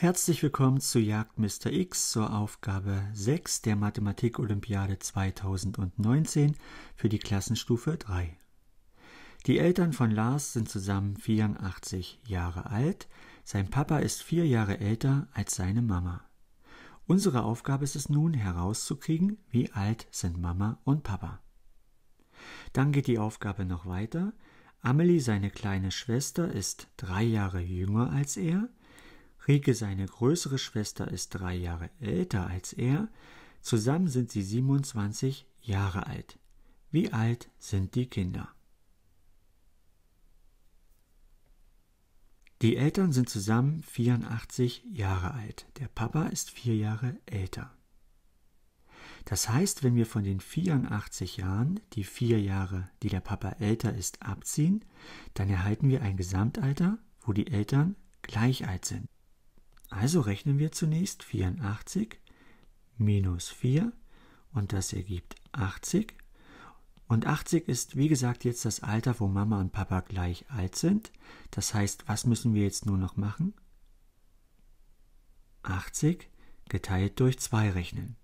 Herzlich willkommen zu Jagd Mr. X zur Aufgabe 6 der Mathematik-Olympiade 2019 für die Klassenstufe 3. Die Eltern von Lars sind zusammen 84 Jahre alt. Sein Papa ist vier Jahre älter als seine Mama. Unsere Aufgabe ist es nun herauszukriegen, wie alt sind Mama und Papa. Dann geht die Aufgabe noch weiter. Amelie, seine kleine Schwester, ist drei Jahre jünger als er. Rike, seine größere Schwester, ist drei Jahre älter als er. Zusammen sind sie 27 Jahre alt. Wie alt sind die Kinder? Die Eltern sind zusammen 84 Jahre alt. Der Papa ist vier Jahre älter. Das heißt, wenn wir von den 84 Jahren die vier Jahre, die der Papa älter ist, abziehen, dann erhalten wir ein Gesamtalter, wo die Eltern gleich alt sind. Also rechnen wir zunächst 84 minus 4 und das ergibt 80. Und 80 ist, wie gesagt, jetzt das Alter, wo Mama und Papa gleich alt sind. Das heißt, was müssen wir jetzt nur noch machen? 80 geteilt durch 2 rechnen.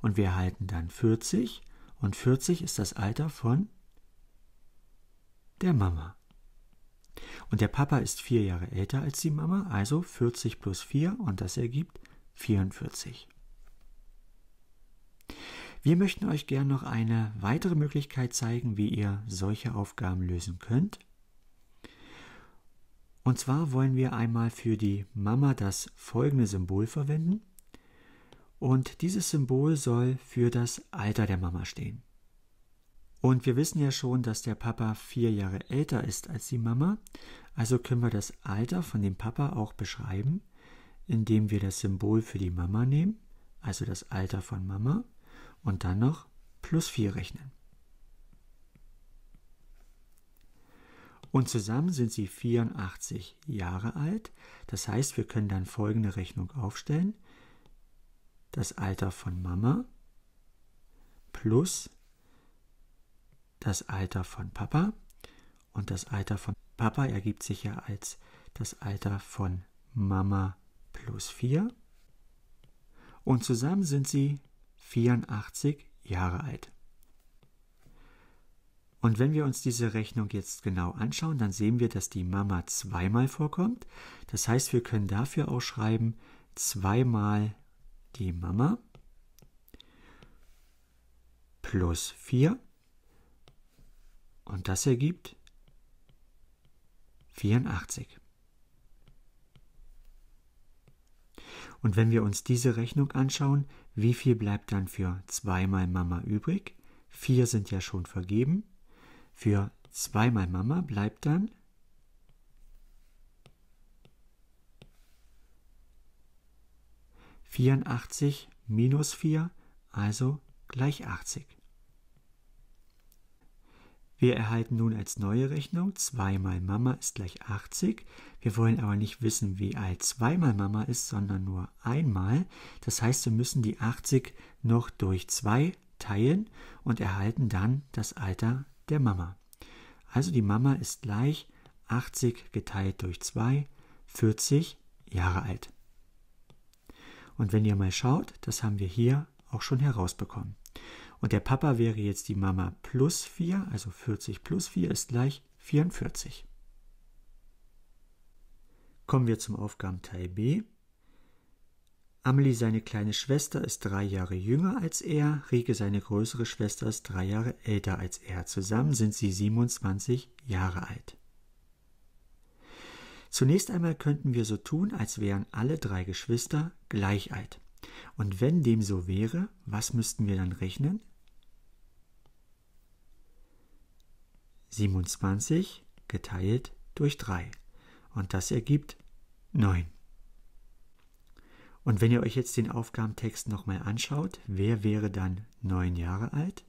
Und wir erhalten dann 40 und 40 ist das Alter von der Mama. Und der Papa ist vier Jahre älter als die Mama, also 40 plus 4 und das ergibt 44. Wir möchten euch gern noch eine weitere Möglichkeit zeigen, wie ihr solche Aufgaben lösen könnt. Und zwar wollen wir einmal für die Mama das folgende Symbol verwenden. Und dieses Symbol soll für das Alter der Mama stehen. Und wir wissen ja schon, dass der Papa vier Jahre älter ist als die Mama. Also können wir das Alter von dem Papa auch beschreiben, indem wir das Symbol für die Mama nehmen, also das Alter von Mama, und dann noch plus 4 rechnen. Und zusammen sind sie 84 Jahre alt. Das heißt, wir können dann folgende Rechnung aufstellen. Das Alter von Mama plus das Alter von Papa und das Alter von Papa ergibt sich ja als das Alter von Mama plus 4 und zusammen sind sie 84 Jahre alt. Und wenn wir uns diese Rechnung jetzt genau anschauen, dann sehen wir, dass die Mama zweimal vorkommt. Das heißt, wir können dafür auch schreiben zweimal die Mama plus 4 und das ergibt 84. Und wenn wir uns diese Rechnung anschauen, wie viel bleibt dann für zweimal Mama übrig? 4 sind ja schon vergeben. Für zweimal Mama bleibt dann 84 minus 4, also gleich 80. Wir erhalten nun als neue Rechnung 2 mal Mama ist gleich 80. Wir wollen aber nicht wissen, wie alt 2 mal Mama ist, sondern nur einmal. Das heißt, wir müssen die 80 noch durch 2 teilen und erhalten dann das Alter der Mama. Also die Mama ist gleich 80 geteilt durch 2, 40 Jahre alt. Und wenn ihr mal schaut, das haben wir hier auch schon herausbekommen. Und der Papa wäre jetzt die Mama plus 4, also 40 plus 4 ist gleich 44. Kommen wir zum Aufgabenteil B. Amelie, seine kleine Schwester, ist drei Jahre jünger als er. Rieke, seine größere Schwester, ist drei Jahre älter als er. Zusammen sind sie 27 Jahre alt. Zunächst einmal könnten wir so tun, als wären alle drei Geschwister gleich alt. Und wenn dem so wäre, was müssten wir dann rechnen? 27 geteilt durch 3. Und das ergibt 9. Und wenn ihr euch jetzt den Aufgabentext nochmal anschaut, wer wäre dann 9 Jahre alt?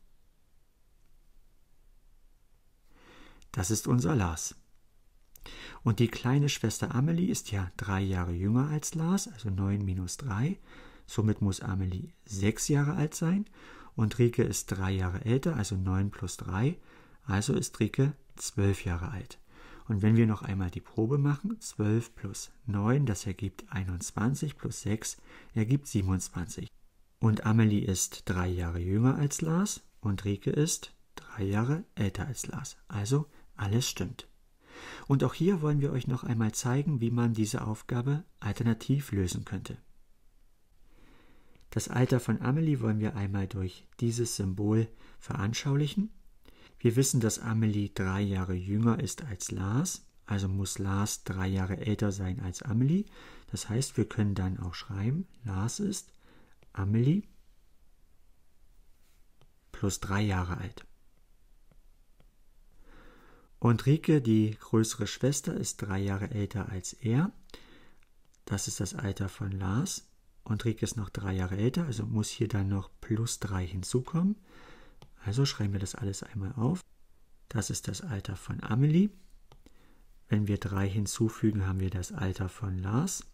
Das ist unser Lars. Und die kleine Schwester Amelie ist ja drei Jahre jünger als Lars, also 9 minus 3. Somit muss Amelie 6 Jahre alt sein und Rike ist drei Jahre älter, also 9 plus 3, also ist Rike zwölf Jahre alt. Und wenn wir noch einmal die Probe machen, 12 plus 9, das ergibt 21 plus 6, ergibt 27. Und Amelie ist drei Jahre jünger als Lars und Rike ist drei Jahre älter als Lars. Also alles stimmt. Und auch hier wollen wir euch noch einmal zeigen, wie man diese Aufgabe alternativ lösen könnte. Das Alter von Amelie wollen wir einmal durch dieses Symbol veranschaulichen. Wir wissen, dass Amelie drei Jahre jünger ist als Lars, also muss Lars drei Jahre älter sein als Amelie. Das heißt, wir können dann auch schreiben, Lars ist Amelie plus drei Jahre alt. Und Rike, die größere Schwester, ist drei Jahre älter als er. Das ist das Alter von Lars. Und Rike ist noch drei Jahre älter, also muss hier dann noch plus drei hinzukommen. Also schreiben wir das alles einmal auf. Das ist das Alter von Amelie. Wenn wir 3 hinzufügen, haben wir das Alter von Lars.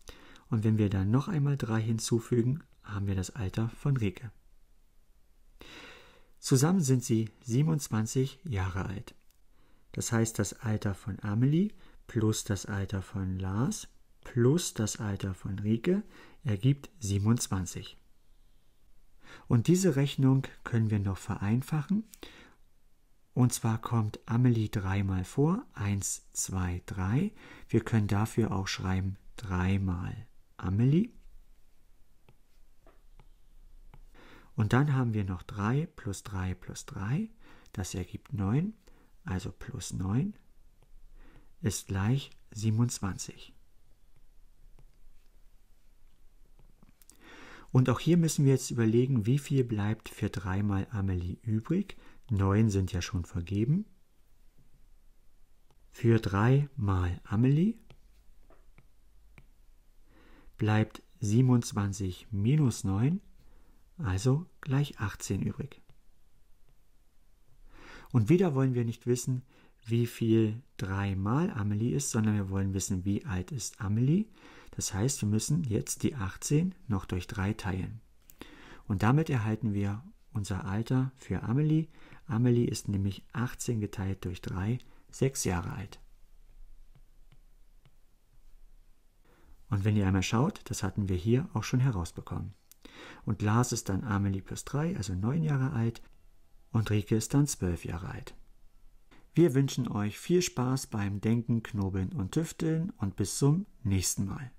Und wenn wir dann noch einmal 3 hinzufügen, haben wir das Alter von Rike. Zusammen sind sie 27 Jahre alt. Das heißt, das Alter von Amelie plus das Alter von Lars plus das Alter von Rike ergibt 27. Und diese Rechnung können wir noch vereinfachen. Und zwar kommt Amelie dreimal vor, 1, 2, 3. Wir können dafür auch schreiben dreimal Amelie. Und dann haben wir noch 3 plus 3 plus 3. Das ergibt 9, also plus 9 ist gleich 27. Und auch hier müssen wir jetzt überlegen, wie viel bleibt für 3 mal Amelie übrig. 9 sind ja schon vergeben. Für 3 mal Amelie bleibt 27 minus 9, also gleich 18 übrig. Und wieder wollen wir nicht wissen, wie viel 3 mal Amelie ist, sondern wir wollen wissen, wie alt ist Amelie. Das heißt, wir müssen jetzt die 18 noch durch 3 teilen. Und damit erhalten wir unser Alter für Amelie. Amelie ist nämlich 18 geteilt durch 3, 6 Jahre alt. Und wenn ihr einmal schaut, das hatten wir hier auch schon herausbekommen. Und Lars ist dann Amelie plus 3, also 9 Jahre alt. Und Rike ist dann 12 Jahre alt. Wir wünschen euch viel Spaß beim Denken, Knobeln und Tüfteln und bis zum nächsten Mal.